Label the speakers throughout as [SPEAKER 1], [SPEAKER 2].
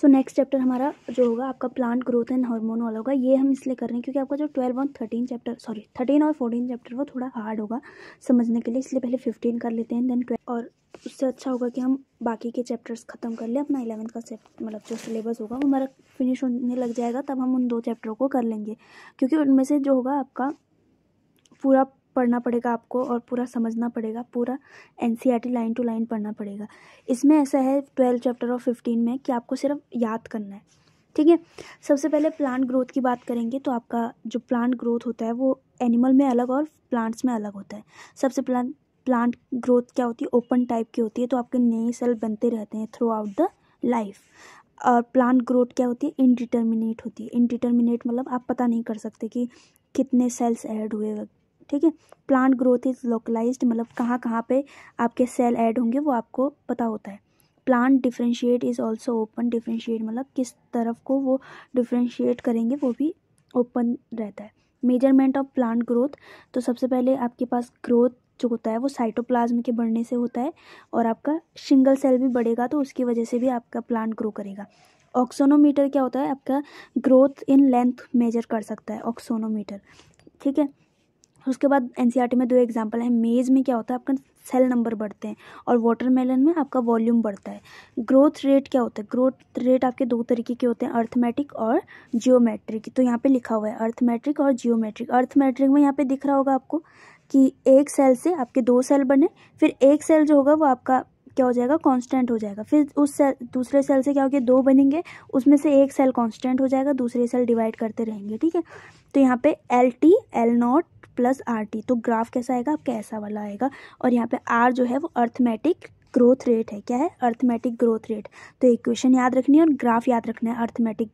[SPEAKER 1] So next chapter हमारा जो होगा आपका प्लांट ग्रोथ एंड हार्मोन वाला होगा ये हम इसलिए कर रहे हैं क्योंकि आपका जो ट्वेल्व और थर्टीन चैप्टर सॉरी थर्टीन और फोर्टीन चैप्टर वो थोड़ा हार्ड होगा समझने के लिए इसलिए पहले फिफ्टीन कर लेते हैं देन ट्वेल्व और उससे अच्छा होगा कि हम बाकी के चैप्टर्स ख़त्म कर लें अपना इलेवंथ का मतलब जो सिलेबस होगा वो हमारा फिनिश होने लग जाएगा तब हम उन दो चैप्टरों को कर लेंगे क्योंकि उनमें से जो होगा आपका पूरा पढ़ना पड़ेगा आपको और पूरा समझना पड़ेगा पूरा एन लाइन टू लाइन पढ़ना पड़ेगा इसमें ऐसा है ट्वेल्थ चैप्टर और फिफ्टीन में कि आपको सिर्फ याद करना है ठीक है सबसे पहले प्लांट ग्रोथ की बात करेंगे तो आपका जो प्लांट ग्रोथ होता है वो एनिमल में अलग और प्लांट्स में अलग होता है सबसे प्लांट प्लांट ग्रोथ क्या होती है ओपन टाइप की होती है तो आपके नए सेल बनते रहते हैं थ्रू आउट द लाइफ और प्लांट ग्रोथ क्या होती है इनडिटर्मिनेट होती है इनडिटर्मिनेट मतलब आप पता नहीं कर सकते कि कितने सेल्स ऐड हुए ठीक है प्लांट ग्रोथ इज़ लोकलाइज्ड मतलब कहाँ कहाँ पे आपके सेल ऐड होंगे वो आपको पता होता है plant differentiate is also open differentiate मतलब किस तरफ को वो डिफ्रेंशिएट करेंगे वो भी ओपन रहता है मेजरमेंट ऑफ प्लांट ग्रोथ तो सबसे पहले आपके पास ग्रोथ जो होता है वो साइटोप्लाज्म के बढ़ने से होता है और आपका सिंगल सेल भी बढ़ेगा तो उसकी वजह से भी आपका प्लांट ग्रो करेगा ऑक्सोनोमीटर क्या होता है आपका ग्रोथ इन लेंथ मेजर कर सकता है ऑक्सोनोमीटर ठीक है उसके बाद एन e में दो एग्जाम्पल हैं मेज़ में क्या होता है आपका सेल नंबर बढ़ते हैं और वाटरमेलन में आपका वॉल्यूम बढ़ता है ग्रोथ रेट क्या होता है ग्रोथ रेट आपके दो तरीके के होते हैं अर्थमेटिक और जियोमेट्रिक तो यहाँ पे लिखा हुआ है अर्थमेट्रिक और जियोमेट्रिक अर्थमेट्रिक में यहाँ पे दिख रहा होगा आपको कि एक सेल से आपके दो सेल बने फिर एक सेल जो होगा वो आपका क्या हो जाएगा कांस्टेंट हो जाएगा फिर उस सेल दूसरे सेल से क्या हो गया दो बनेंगे उसमें से एक सेल कांस्टेंट हो जाएगा दूसरे सेल डिवाइड करते रहेंगे ठीक है तो यहाँ पे L T L naught plus R T तो ग्राफ कैसा आएगा आपका ऐसा वाला आएगा और यहाँ पे आर जो है वो अर्थमेटिक ग्रोथ रेट है क्या है अर्थमेटिक ग्रोथ रेट तो इक्वेशन याद रखनी है और ग्राफ याद रखना है अर्थमेटिक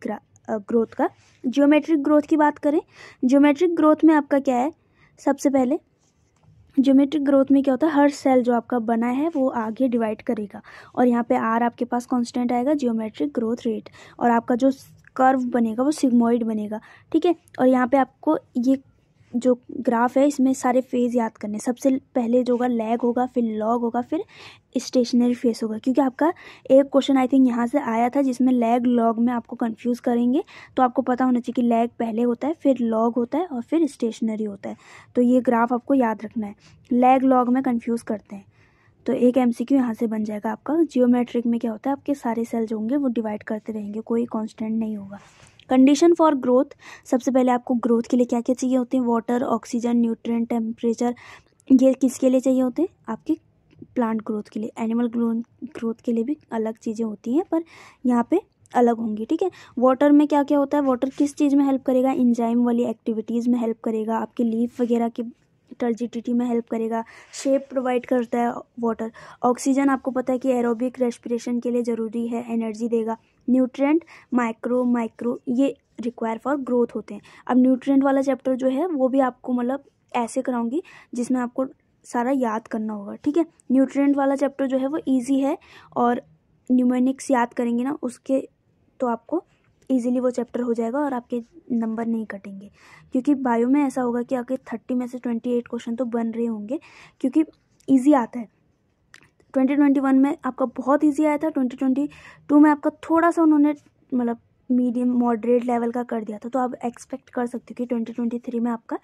[SPEAKER 1] ग्रोथ का जियोमेट्रिक ग्रोथ की बात करें जियोमेट्रिक ग्रोथ में आपका क्या है सबसे पहले ज्योमेट्रिक ग्रोथ में क्या होता है हर सेल जो आपका बना है वो आगे डिवाइड करेगा और यहाँ पे आर आपके पास कांस्टेंट आएगा जियोमेट्रिक ग्रोथ रेट और आपका जो कर्व बनेगा वो सिग्मोइड बनेगा ठीक है और यहाँ पे आपको ये जो ग्राफ है इसमें सारे फेज़ याद करने सबसे पहले जो होगा लैग होगा फिर लॉग होगा फिर स्टेशनरी फेस होगा क्योंकि आपका एक क्वेश्चन आई थिंक यहाँ से आया था जिसमें लैग लॉग में आपको कंफ्यूज करेंगे तो आपको पता होना चाहिए कि लैग पहले होता है फिर लॉग होता है और फिर स्टेशनरी होता है तो ये ग्राफ आपको याद रखना है लैग लॉग में कन्फ्यूज़ करते हैं तो एक एम सी क्यू यहाँ से बन जाएगा आपका जियोमेट्रिक में क्या होता है आपके सारे सेल जो होंगे वो डिवाइड करते रहेंगे कोई कॉन्स्टेंट नहीं होगा कंडीशन फॉर ग्रोथ सबसे पहले आपको ग्रोथ के लिए क्या क्या चाहिए होते हैं वाटर ऑक्सीजन न्यूट्रिएंट टेम्परेचर ये किसके लिए चाहिए होते हैं आपके प्लांट ग्रोथ के लिए एनिमल ग्रोथ के लिए भी अलग चीज़ें होती हैं पर यहाँ पे अलग होंगी ठीक है वाटर में क्या क्या होता है वाटर किस चीज़ में हेल्प करेगा इंजाइम वाली एक्टिविटीज़ में हेल्प करेगा आपके लीफ वगैरह के टर्जिडिटी में हेल्प करेगा शेप प्रोवाइड करता है वाटर ऑक्सीजन आपको पता है कि एरोबिक रेस्पिरेशन के लिए ज़रूरी है एनर्जी देगा न्यूट्रिएंट माइक्रो माइक्रो ये रिक्वायर फॉर ग्रोथ होते हैं अब न्यूट्रिएंट वाला चैप्टर जो है वो भी आपको मतलब ऐसे कराऊंगी जिसमें आपको सारा याद करना होगा ठीक है न्यूट्रिएंट वाला चैप्टर जो है वो ईजी है और न्यूमेनिक्स याद करेंगे ना उसके तो आपको ईजिली वो चैप्टर हो जाएगा और आपके नंबर नहीं कटेंगे क्योंकि बायो में ऐसा होगा कि आपके थर्टी में से ट्वेंटी एट क्वेश्चन तो बन रहे होंगे क्योंकि ईजी आता है 2021 में आपका बहुत इजी आया था 2022 में आपका थोड़ा सा उन्होंने मतलब मीडियम मॉडरेट लेवल का कर दिया था तो आप एक्सपेक्ट कर सकते हो कि 2023 में आपका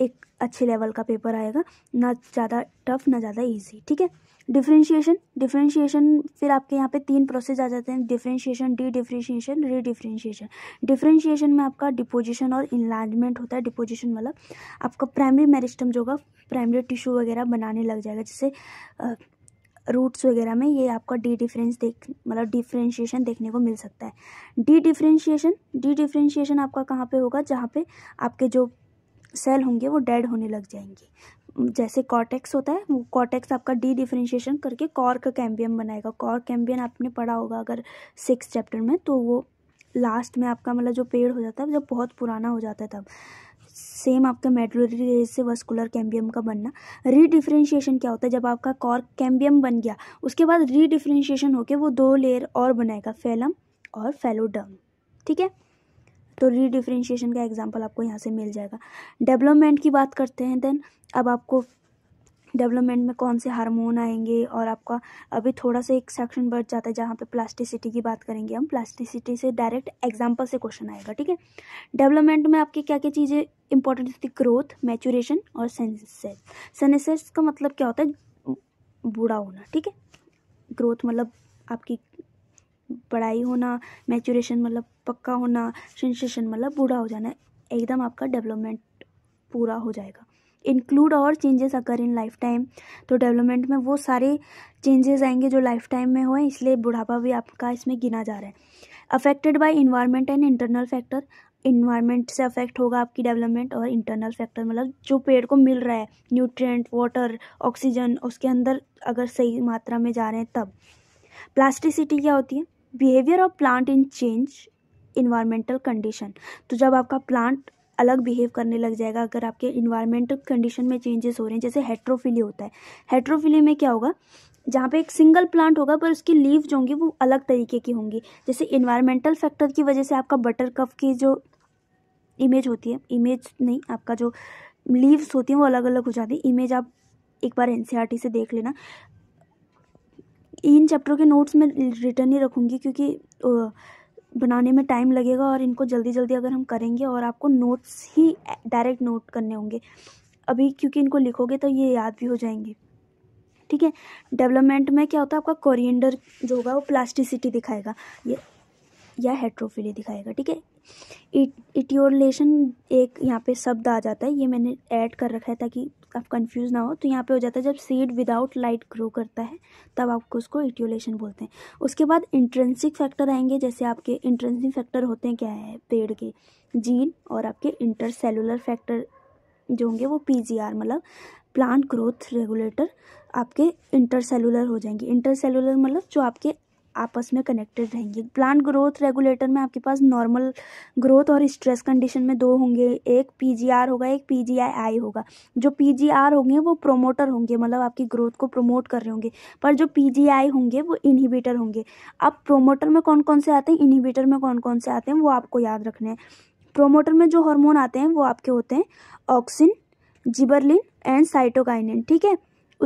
[SPEAKER 1] एक अच्छे लेवल का पेपर आएगा ना ज़्यादा टफ ना ज़्यादा इजी ठीक है डिफ्रेंशिएशन डिफ्रेंशिएशन फिर आपके यहाँ पे तीन प्रोसेस आ जाते हैं differentiation dedifferentiation redifferentiation differentiation में आपका डिपोजिशन और इन्लार्जमेंट होता है डिपोजिशन मतलब आपका प्राइमरी मेरिस्टम जो होगा प्राइमरी टिश्यू वगैरह बनाने लग जाएगा जिससे रूट्स वगैरह में ये आपका डी डिफरेंस देख मतलब डिफरेंशिएशन देखने को मिल सकता है डी डिफ्रेंशिएशन डी डिफ्रेंशिएशन आपका कहाँ पे होगा जहाँ पे आपके जो सेल होंगे वो डेड होने लग जाएंगे जैसे कॉटेक्स होता है वो कॉटेक्स आपका डी डिफ्रेंशिएशन करके कॉर्क का कैम्बियम बनाएगा कॉर्क कैम्बियम आपने पढ़ा होगा अगर सिक्स चैप्टर में तो वो लास्ट में आपका मतलब जो पेड़ हो जाता है जब बहुत पुराना हो जाता है तब सेम आपका मेडुलरी रेस से वस्कुलर कैम्बियम का बनना रीडिफ्रेंशिएशन क्या होता है जब आपका कॉर्क कैम्बियम बन गया उसके बाद रीडिफ्रेंशिएशन होकर वो दो लेयर और बनाएगा फेलम और फेलोडर्म ठीक है तो रीडिफ्रेंशिएशन का एग्जाम्पल आपको यहाँ से मिल जाएगा डेवलपमेंट की बात करते हैं देन अब आपको डेवलपमेंट में कौन से हार्मोन आएंगे और आपका अभी थोड़ा सा एक सेक्शन बढ़ जाता है जहाँ पे प्लास्टिसिटी की बात करेंगे हम प्लास्टिसिटी से डायरेक्ट एग्जाम्पल से क्वेश्चन आएगा ठीक है डेवलपमेंट में आपकी क्या क्या चीज़ें important is the growth maturation और सनसेस सनसेस का मतलब क्या होता है बूढ़ा होना ठीक है ग्रोथ मतलब आपकी पढ़ाई होना मैचुरेशन मतलब पक्का होना सेंसेशन मतलब बूढ़ा हो जाना एकदम आपका डेवलपमेंट पूरा हो जाएगा इंक्लूड और चेंजेस अगर इन लाइफ टाइम तो डेवलपमेंट में वो सारे चेंजेस आएंगे जो लाइफ टाइम में हुए इसलिए बुढ़ापा भी आपका इसमें गिना जा रहा है affected by environment and internal factor environment से अफेक्ट होगा आपकी डेवलपमेंट और इंटरनल फैक्टर मतलब जो पेड़ को मिल रहा है न्यूट्रिएंट वाटर ऑक्सीजन उसके अंदर अगर सही मात्रा में जा रहे हैं तब प्लास्टिसिटी क्या होती है behaviour of plant in change environmental condition तो जब आपका प्लांट अलग बिहेव करने लग जाएगा अगर आपके इन्वायरमेंटल कंडीशन में चेंजेस हो रहे हैं जैसे हेट्रोफिली होता है हेट्रोफिली में क्या होगा जहाँ पे एक सिंगल प्लांट होगा पर उसकी लीव जो होंगी वो अलग तरीके की होंगी जैसे इन्वायरमेंटल फैक्टर की वजह से आपका बटर कफ की जो इमेज होती है इमेज नहीं आपका जो लीव्स होती हैं वो अलग अलग हो जाती है इमेज आप एक बार एन e से देख लेना इन चैप्टरों के नोट्स में रिटर्न ही रखूँगी क्योंकि बनाने में टाइम लगेगा और इनको जल्दी जल्दी अगर हम करेंगे और आपको नोट्स ही डायरेक्ट नोट करने होंगे अभी क्योंकि इनको लिखोगे तो ये याद भी हो जाएंगे ठीक है डेवलपमेंट में क्या होता है आपका कोरिएंडर जो होगा वो प्लास्टिसिटी दिखाएगा ये या हेट्रोफिली दिखाएगा ठीक है इटियोलेशन एक यहाँ पे शब्द आ जाता है ये मैंने ऐड कर रखा है ताकि आप कंफ्यूज ना हो तो यहाँ पे हो जाता है जब सीड विदाउट लाइट ग्रो करता है तब आपको उसको इटियोलेशन बोलते हैं उसके बाद इंट्रेंसिक फैक्टर आएंगे जैसे आपके इंट्रेंसिक फैक्टर होते हैं क्या है पेड़ के जीन और आपके इंटरसेलुलर फैक्टर जो होंगे वो पी मतलब प्लांट ग्रोथ रेगुलेटर आपके इंटरसेलुलर हो जाएंगे इंटरसेलुलर मतलब जो आपके आपस में कनेक्टेड रहेंगे प्लांट ग्रोथ रेगुलेटर में आपके पास नॉर्मल ग्रोथ और स्ट्रेस कंडीशन में दो होंगे एक पीजीआर होगा एक पीजीआईआई होगा जो पीजीआर होंगे वो प्रोमोटर होंगे मतलब आपकी ग्रोथ को प्रोमोट कर रहे होंगे पर जो पीजीआई होंगे वो इनहिबिटर होंगे अब प्रोमोटर में कौन कौन से आते हैं इनहिबिटर में कौन कौन से आते हैं वो आपको याद रखने हैं प्रोमोटर में जो हॉर्मोन आते हैं वो आपके होते हैं ऑक्सिन जिबरलिन एंड साइटोकाइनिन ठीक है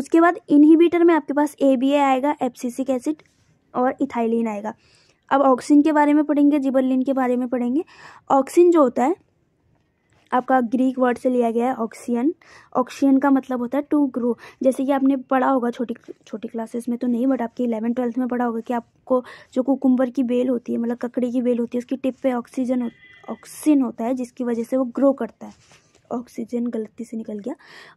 [SPEAKER 1] उसके बाद इनहिबिटर में आपके पास ए बी ए आएगा एप्सिसिक एसिड और इथाइलिन आएगा अब ऑक्सिन के बारे में पढ़ेंगे जिबरलिन के बारे में पढ़ेंगे ऑक्सिन जो होता है आपका ग्रीक वर्ड से लिया गया है ऑक्सीजन ऑक्सीजन का मतलब होता है टू ग्रो जैसे कि आपने पढ़ा होगा छोटी छोटी क्लासेस में तो नहीं बट आपके इलेवन ट्वेल्थ में पढ़ा होगा कि आपको जो कुकुम्बर की बेल होती है मतलब ककड़ी की बेल होती है उसकी टिप पे ऑक्सीजन ऑक्सीजन होता है जिसकी वजह से वो ग्रो करता है ऑक्सीजन गलती से निकल गया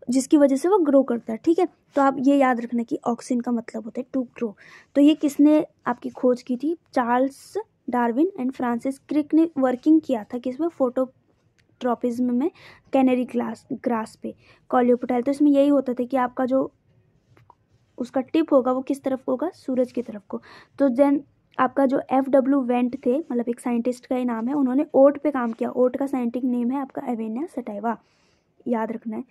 [SPEAKER 1] जिसकी वजह से वो ग्रो करता है ठीक है तो आप ये याद रखना कि ऑक्सीजन का मतलब होता है टू ग्रो तो ये किसने आपकी खोज की थी Charles Darwin and Francis Crick ने वर्किंग किया था किसमें फोटो ट्रॉपिज्म में कैनरी ग्लास ग्रास पे कॉलियोपोटाइल तो इसमें यही होता था कि आपका जो उसका टिप होगा वो किस तरफ होगा सूरज की तरफ को तो देन आपका जो एफ डब्ल्यू वेंट थे मतलब एक साइंटिस्ट का ही नाम है उन्होंने ओट पे काम किया ओट का साइंटिफिक नेम है आपका एवेनिया सटाइवा याद रखना है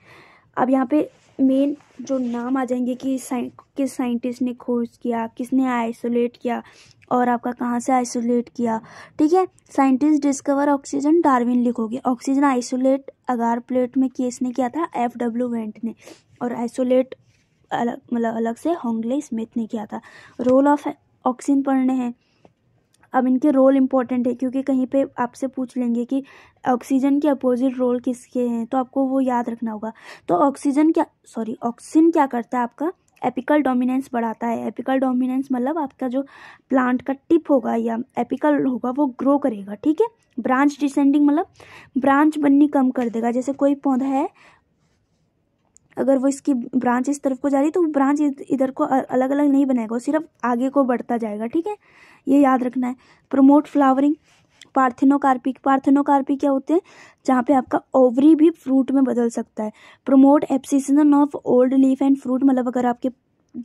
[SPEAKER 1] अब यहाँ पे मेन जो नाम आ जाएंगे कि साइ किस साइंटिस्ट ने खोज किया किसने आइसोलेट किया और आपका कहाँ से आइसोलेट किया ठीक है साइंटिस्ट डिस्कवर ऑक्सीजन डार्विन लिखोगे ऑक्सीजन आइसोलेट अगार प्लेट में केस ने किया था एफ डब्ल्यू वेंट ने और आइसोलेट अलग मतलब अलग से होंगले स्मिथ ने किया था रोल ऑफ ऑक्सीन पढ़ने हैं अब इनके रोल इम्पॉर्टेंट है क्योंकि कहीं पे आपसे पूछ लेंगे कि ऑक्सीजन के अपोजिट रोल किसके हैं तो आपको वो याद रखना होगा तो ऑक्सीजन क्या सॉरी ऑक्सीजन क्या करता है आपका एपिकल डोमिनेंस बढ़ाता है एपिकल डोमिनेंस मतलब आपका जो प्लांट का टिप होगा या एपिकल होगा वो ग्रो करेगा ठीक है ब्रांच डिसेंडिंग मतलब ब्रांच बननी कम कर देगा जैसे कोई पौधा है अगर वो इसकी ब्रांच इस तरफ को जा रही है तो ब्रांच इधर को अलग अलग नहीं बनाएगा सिर्फ आगे को बढ़ता जाएगा ठीक है ये याद रखना है प्रमोट फ्लावरिंग पार्थिनोकार्पिक पार्थिनोकार्पिक क्या होते हैं जहाँ पे आपका ओवरी भी फ्रूट में बदल सकता है promote abscission of old leaf and fruit मतलब अगर आपके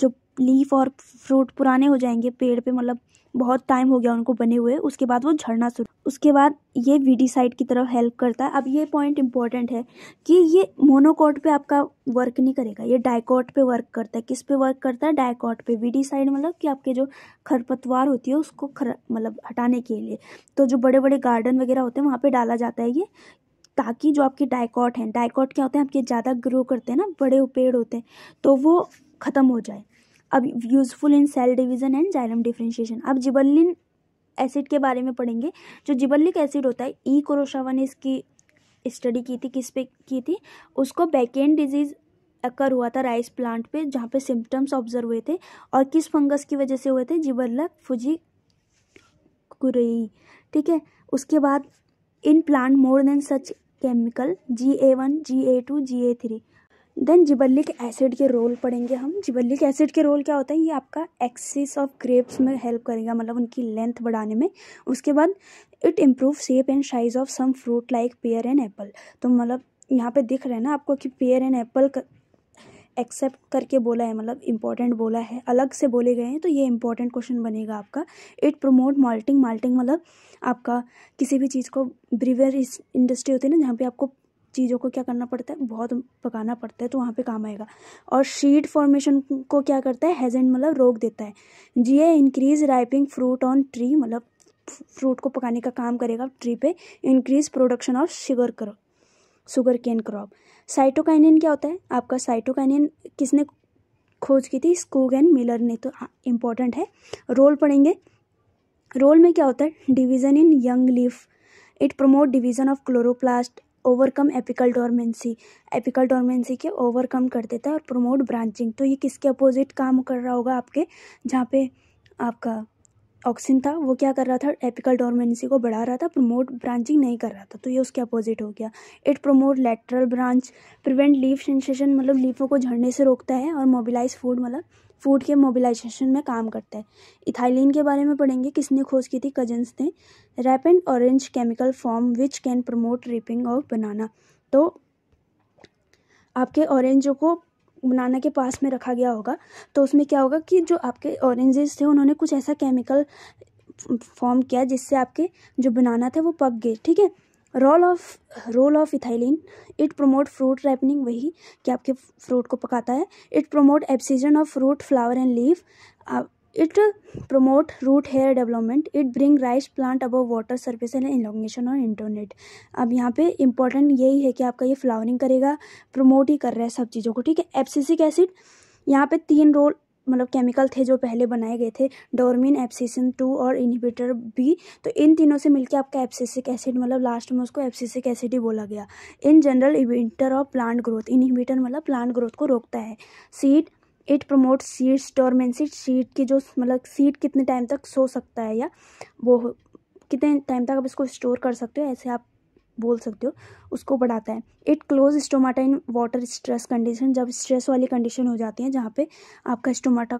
[SPEAKER 1] जो लीफ और फ्रूट पुराने हो जाएंगे पेड़ पे मतलब बहुत टाइम हो गया उनको बने हुए उसके बाद वो झड़ना शुरू उसके बाद ये वीडी साइड की तरफ हेल्प करता है अब ये पॉइंट इंपॉर्टेंट है कि ये मोनोकॉट पे आपका वर्क नहीं करेगा ये डायकॉट पे वर्क करता है किस पे वर्क करता है डायकॉट पे वीडी साइड मतलब कि आपके जो खरपतवार होती है उसको खर मतलब हटाने के लिए तो जो बड़े बड़े गार्डन वगैरह होते हैं वहाँ पर डाला जाता है ये ताकि जो आपके डायकॉट हैं डायकॉट क्या होते हैं आपके ज़्यादा ग्रो करते हैं ना बड़े पेड़ होते हैं तो वो ख़त्म हो जाए अब useful in cell division and xylem differentiation अब जिबलिन एसिड के बारे में पढ़ेंगे जो जिबलिक एसिड होता है ई e. कोरोशावा ने इसकी स्टडी की थी किस पे की थी उसको बैकेंड डिजीज़ अकर हुआ था राइस प्लांट पे जहाँ पे सिम्टम्स ऑब्जर्व हुए थे और किस फंगस की वजह से हुए थे जिबलक फुजी कुरेई ठीक है उसके बाद in plant more than such chemical G A one G A two G A three then gibberellic acid के रोल पढ़ेंगे हम जिबल्लिक एसिड के रोल क्या होता है ये आपका एक्सिस ऑफ ग्रेप्स में हेल्प करेगा मतलब उनकी लेंथ बढ़ाने में उसके बाद it improve shape and size of some fruit like pear and apple तो मतलब यहाँ पे दिख रहा है ना आपको कि पेयर एंड एप्पल एक्सेप्ट करके बोला है मतलब इंपॉर्टेंट बोला है अलग से बोले गए हैं तो ये इंपॉर्टेंट क्वेश्चन बनेगा आपका इट प्रमोट माल्टिंग माल्टिंग मतलब आपका किसी भी चीज़ को इस इंडस्ट्री होती है ना जहाँ पे आपको चीज़ों को क्या करना पड़ता है बहुत पकाना पड़ता है तो वहाँ पे काम आएगा और शीट फॉर्मेशन को क्या करता है हेजेंट मतलब रोक देता है जी ये increase ripening fruit on tree मतलब फ्रूट को पकाने का काम करेगा ट्री पे इंक्रीज प्रोडक्शन ऑफ शुगर करो शुगर केन क्रॉप साइटोकाइनिन क्या होता है आपका साइटोकाइनिन किसने खोज की थी स्कूग एंड मिलर ने तो इम्पॉर्टेंट हाँ, है रोल पढ़ेंगे रोल में क्या होता है division in young leaf it promote division of chloroplast overcome apical dormancy apical dormancy के ओवरकम कर देता है और प्रमोट ब्रांचिंग तो ये किसके अपोजिट काम कर रहा होगा आपके जहाँ पे आपका ऑक्सिन था वो क्या कर रहा था एपिकल डोरमेंसी को बढ़ा रहा था प्रमोट ब्रांचिंग नहीं कर रहा था तो ये उसके अपोजिट हो गया it promote lateral branch prevent leaf senescence मतलब लीफों को झड़ने से रोकता है और मोबिलाइज फूड मतलब फूड के मोबिलाइजेशन में काम करता है इथाइलिन के बारे में पढ़ेंगे किसने खोज की थी कजन्स ने and orange chemical form which can promote ripening of banana तो आपके ऑरेंजों को बनाना के पास में रखा गया होगा तो उसमें क्या होगा कि जो आपके ऑरेंजेस थे उन्होंने कुछ ऐसा केमिकल फॉर्म किया जिससे आपके जो बनाना थे वो पक गए ठीक है role of role of ethylene it promote fruit ripening वही कि आपके फ्रूट को पकाता है it promote abscission of fruit flower and leave it promote root hair development it bring rice plant above water surface and elongation और internet अब यहाँ पे इंपॉर्टेंट यही है कि आपका ये फ्लावरिंग करेगा प्रमोट ही कर रहा है सब चीज़ों को ठीक है एप्सिसिक एसिड यहाँ पे तीन रोल मतलब केमिकल थे जो पहले बनाए गए थे डोरमिन एप्सिसिन टू और इनहिबिटर बी तो इन तीनों से मिलकर आपका एप्सिसिक एसिड मतलब लास्ट में उसको एप्सिसिक एसिड ही बोला गया in general inhibitor of plant growth inhibitor मतलब प्लांट ग्रोथ को रोकता है seed it promote seeds dormancy seed की जो मतलब सीड कितने टाइम तक सो सकता है या वो कितने टाइम तक आप इसको स्टोर कर सकते हो ऐसे आप बोल सकते हो उसको बढ़ाता है it close stomata in water stress condition जब स्ट्रेस वाली कंडीशन हो जाती है जहाँ पे आपका स्टोमाटा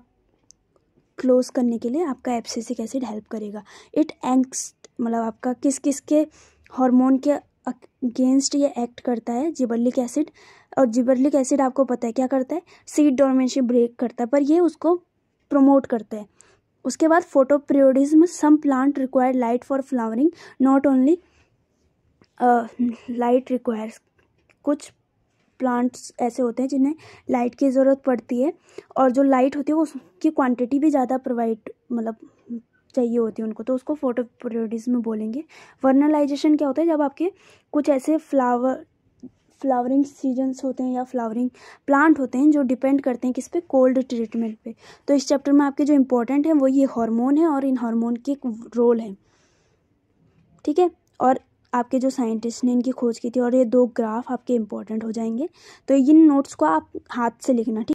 [SPEAKER 1] क्लोज करने के लिए आपका एप्सिसिक एसिड हेल्प करेगा इट एंक्स मतलब आपका किस किस के हार्मोन के अगेंस्ट ये एक्ट करता है जिबरलिक एसिड और जिबर्लिक एसिड आपको पता है क्या करता है सीड डोरमेंसी ब्रेक करता है पर ये उसको प्रमोट करता है उसके बाद photoperiodism some plant require light for flowering not only light requires कुछ प्लांट्स ऐसे होते हैं जिन्हें लाइट की ज़रूरत पड़ती है और जो लाइट होती है वो उसकी क्वांटिटी भी ज़्यादा प्रोवाइड मतलब चाहिए होती है उनको तो उसको फोटो में बोलेंगे वर्नलाइजेशन क्या होता है जब आपके कुछ ऐसे फ्लावर फ्लावरिंग सीजन्स होते हैं या फ्लावरिंग प्लांट होते हैं जो डिपेंड करते हैं किस पे कोल्ड ट्रीटमेंट पे तो इस चैप्टर में आपके जो इम्पोर्टेंट हैं वो ये हार्मोन है और इन हार्मोन के रोल हैं ठीक है और आपके जो साइंटिस्ट ने इनकी खोज की थी और ये दो ग्राफ आपके इम्पोर्टेंट हो जाएंगे तो इन नोट्स को आप हाथ से लिखना ठीक